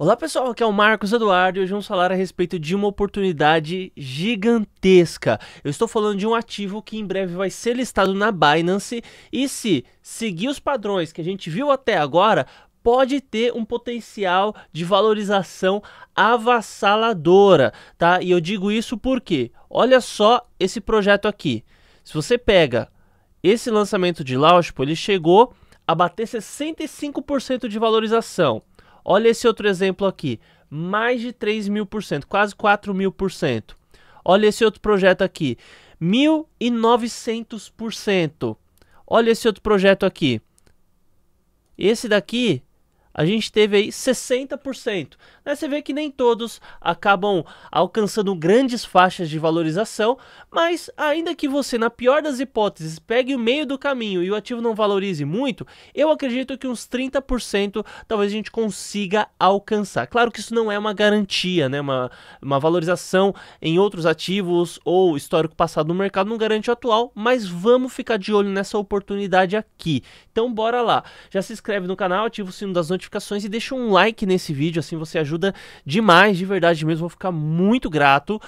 Olá pessoal, aqui é o Marcos Eduardo e hoje vamos falar a respeito de uma oportunidade gigantesca. Eu estou falando de um ativo que em breve vai ser listado na Binance e se seguir os padrões que a gente viu até agora, pode ter um potencial de valorização avassaladora, tá? E eu digo isso porque, olha só esse projeto aqui. Se você pega esse lançamento de Launchpool, ele chegou a bater 65% de valorização. Olha esse outro exemplo aqui. Mais de 3 mil por cento, quase 4 mil por cento. Olha esse outro projeto aqui. 1.900%. Olha esse outro projeto aqui. Esse daqui, a gente teve aí 60%. Né? Você vê que nem todos acabam alcançando grandes faixas de valorização, mas ainda que você, na pior das hipóteses, pegue o meio do caminho e o ativo não valorize muito, eu acredito que uns 30% talvez a gente consiga alcançar. Claro que isso não é uma garantia, né? uma, uma valorização em outros ativos ou histórico passado no mercado não garante o atual, mas vamos ficar de olho nessa oportunidade aqui. Então bora lá. Já se inscreve no canal, ativa o sino das notificações notificações e deixa um like nesse vídeo, assim você ajuda demais, de verdade mesmo, vou ficar muito grato.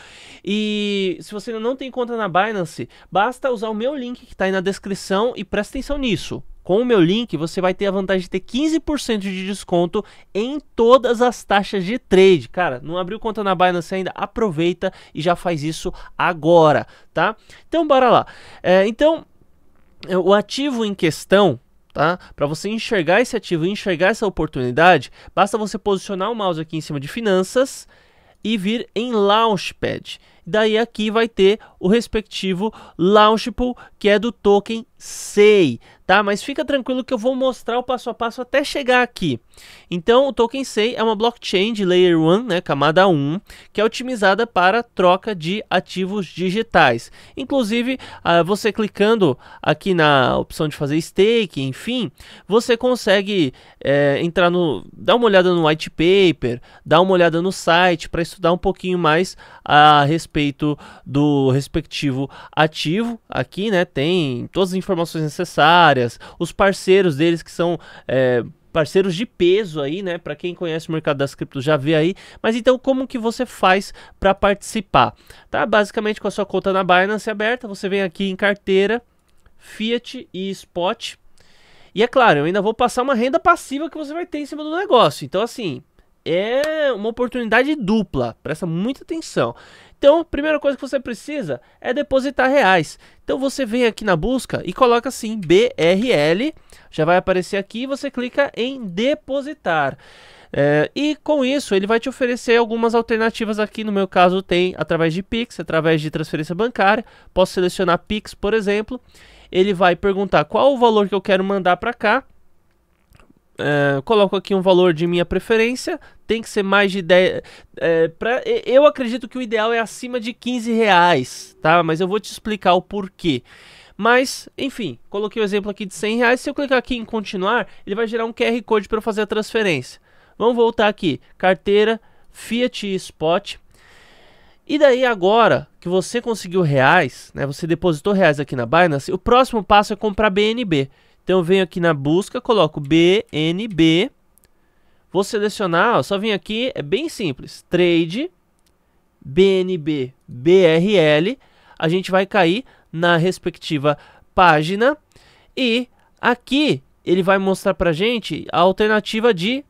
E se você não tem conta na Binance, basta usar o meu link que está aí na descrição e presta atenção nisso. Com o meu link, você vai ter a vantagem de ter 15% de desconto em todas as taxas de trade. Cara, não abriu conta na Binance ainda? Aproveita e já faz isso agora, tá? Então, bora lá. É, então, é, o ativo em questão, tá? Para você enxergar esse ativo e enxergar essa oportunidade, basta você posicionar o mouse aqui em cima de finanças e vir em Launchpad. Daí aqui vai ter o respectivo Launchpool, que é do token SEI, tá? Mas fica tranquilo que eu vou mostrar o passo a passo até chegar aqui. Então, o token SEI é uma blockchain de Layer 1, né, camada 1, que é otimizada para troca de ativos digitais. Inclusive, ah, você clicando aqui na opção de fazer stake, enfim, você consegue é, entrar no... dar uma olhada no white paper, dar uma olhada no site para estudar um pouquinho mais a respeito respeito do respectivo ativo. Aqui, né, tem todas as informações necessárias, os parceiros deles que são é, parceiros de peso aí, né? Para quem conhece o mercado das criptos já vê aí. Mas então como que você faz para participar? Tá basicamente com a sua conta na Binance aberta, você vem aqui em carteira, Fiat e Spot. E é claro, eu ainda vou passar uma renda passiva que você vai ter em cima do negócio. Então assim, é uma oportunidade dupla, presta muita atenção. Então, a primeira coisa que você precisa é depositar reais. Então, você vem aqui na busca e coloca assim BRL, já vai aparecer aqui e você clica em depositar. É, e com isso, ele vai te oferecer algumas alternativas aqui. No meu caso, tem através de Pix, através de transferência bancária. Posso selecionar Pix, por exemplo. Ele vai perguntar qual o valor que eu quero mandar para cá. É, coloco aqui um valor de minha preferência, tem que ser mais de 10. É, pra, eu acredito que o ideal é acima de 15 reais, tá? Mas eu vou te explicar o porquê. Mas, enfim, coloquei o exemplo aqui de 100 reais. Se eu clicar aqui em continuar, ele vai gerar um QR Code para eu fazer a transferência. Vamos voltar aqui, carteira Fiat Spot. E daí agora que você conseguiu reais, né, você depositou reais aqui na Binance, o próximo passo é comprar BNB. Então eu venho aqui na busca, coloco BNB Vou selecionar, ó, só vim aqui, é bem simples. Trade, BNB, BRL. A gente vai cair na respectiva página e aqui ele vai mostrar para gente a alternativa de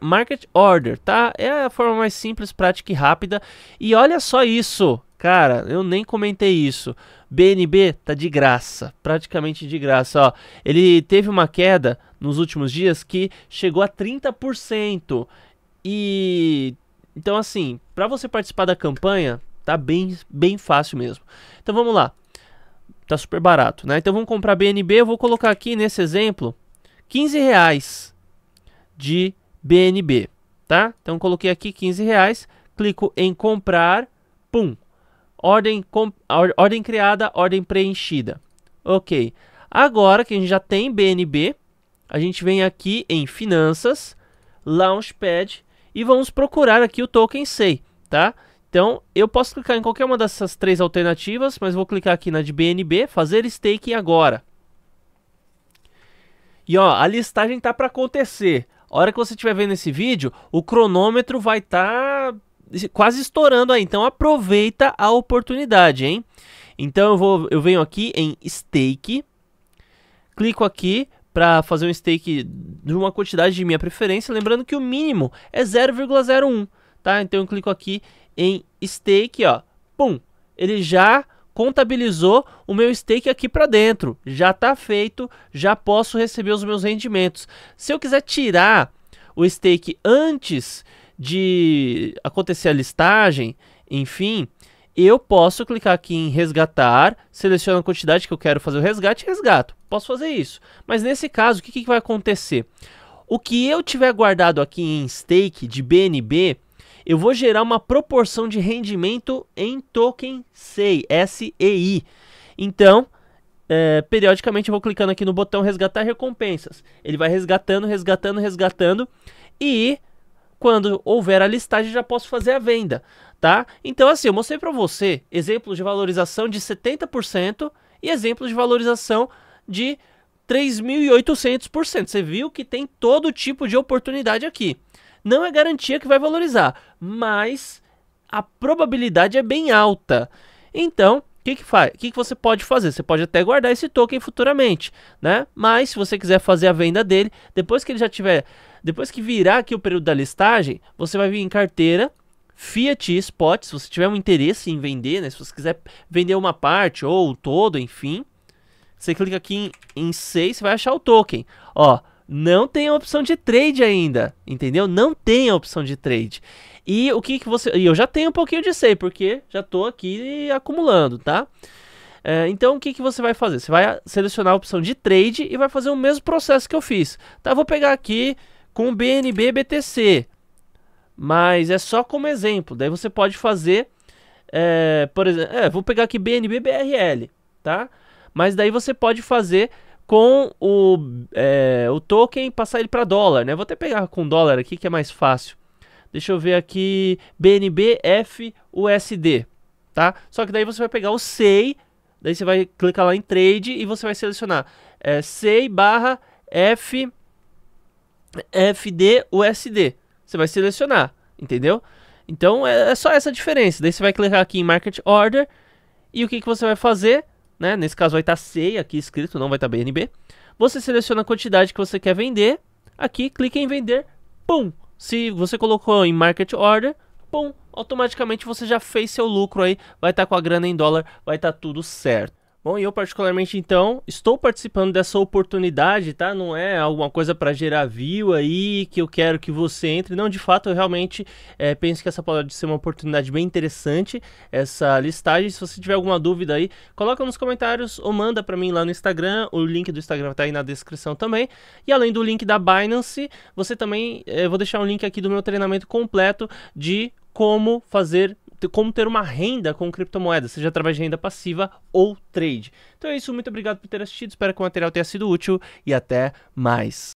market order, tá? É a forma mais simples, prática e rápida. E olha só isso, Cara, eu nem comentei isso. BNB tá de graça, praticamente de graça. Ó, ele teve uma queda nos últimos dias que chegou a 30%. E então assim, para você participar da campanha, tá bem bem fácil mesmo. Então vamos lá. Tá super barato, né? Então vamos comprar BNB, eu vou colocar aqui nesse exemplo 15 reais de BNB, tá? Então coloquei aqui 15 reais, clico em comprar, pum, ordem, com, ordem criada, ordem preenchida. Ok. Agora que a gente já tem BNB, a gente vem aqui em Finanças, Launchpad e vamos procurar aqui o token SEI, tá? Então, eu posso clicar em qualquer uma dessas três alternativas, mas vou clicar aqui na de BNB, fazer staking agora. E ó, a listagem tá para acontecer. A hora que você estiver vendo esse vídeo, o cronômetro vai estar tá quase estourando aí, então aproveita a oportunidade, hein? Então eu vou, eu venho aqui em stake, clico aqui para fazer um stake de uma quantidade de minha preferência, lembrando que o mínimo é 0,01, tá? Então eu clico aqui em stake, ó, pum, ele já contabilizou o meu stake aqui para dentro, já está feito, já posso receber os meus rendimentos. Se eu quiser tirar o stake antes de acontecer a listagem, enfim, eu posso clicar aqui em resgatar, seleciono a quantidade que eu quero fazer o resgate e resgato. Posso fazer isso. Mas nesse caso, o que, que vai acontecer? O que eu tiver guardado aqui em stake de BNB, eu vou gerar uma proporção de rendimento em token SEI, SEI. Então, é, periodicamente eu vou clicando aqui no botão resgatar recompensas. Ele vai resgatando, resgatando, resgatando e quando houver a listagem, já posso fazer a venda, tá? Então, assim, eu mostrei para você exemplos de valorização de 70% e exemplos de valorização de 3.800%. Você viu que tem todo tipo de oportunidade aqui. Não é garantia que vai valorizar, mas a probabilidade é bem alta. Então, que, que faz? O que, que você pode fazer? Você pode até guardar esse token futuramente, né? Mas se você quiser fazer a venda dele, depois que ele já tiver, depois que virar aqui o período da listagem, você vai vir em carteira Fiat Spot, se você tiver um interesse em vender, né? Se você quiser vender uma parte ou todo, enfim, você clica aqui em, em 6, você vai achar o token. Ó, não tem a opção de trade ainda, entendeu? Não tem a opção de trade. E o que, que você. E eu já tenho um pouquinho de sei, porque já estou aqui acumulando, tá? É, então o que, que você vai fazer? Você vai selecionar a opção de trade e vai fazer o mesmo processo que eu fiz. Tá, vou pegar aqui com o BNB BTC. Mas é só como exemplo. Daí você pode fazer. É, por exemplo, é, vou pegar aqui BNB BRL, tá? Mas daí você pode fazer com o, é, o token passar ele para dólar, né? Vou até pegar com dólar aqui que é mais fácil. Deixa eu ver aqui. BNBFUSD. Tá? Só que daí você vai pegar o SEI. Daí você vai clicar lá em trade e você vai selecionar é, SEI barra F, FDUSD. Você vai selecionar, entendeu? Então é, é só essa diferença. Daí você vai clicar aqui em Market Order. E o que, que você vai fazer? Né? Nesse caso vai estar tá SEI aqui escrito, não vai estar tá BNB. Você seleciona a quantidade que você quer vender. Aqui, clica em vender. Pum! Se você colocou em market order, pum, automaticamente você já fez seu lucro aí, vai estar tá com a grana em dólar, vai estar tá tudo certo. Bom, eu particularmente então estou participando dessa oportunidade, tá? Não é alguma coisa para gerar view aí que eu quero que você entre. Não, de fato, eu realmente é, penso que essa pode ser uma oportunidade bem interessante essa listagem. Se você tiver alguma dúvida aí, coloca nos comentários ou manda para mim lá no Instagram. O link do Instagram tá aí na descrição também. E além do link da Binance, você também é, vou deixar um link aqui do meu treinamento completo de como fazer como ter uma renda com criptomoedas, seja através de renda passiva ou trade. Então é isso, muito obrigado por ter assistido, espero que o material tenha sido útil e até mais.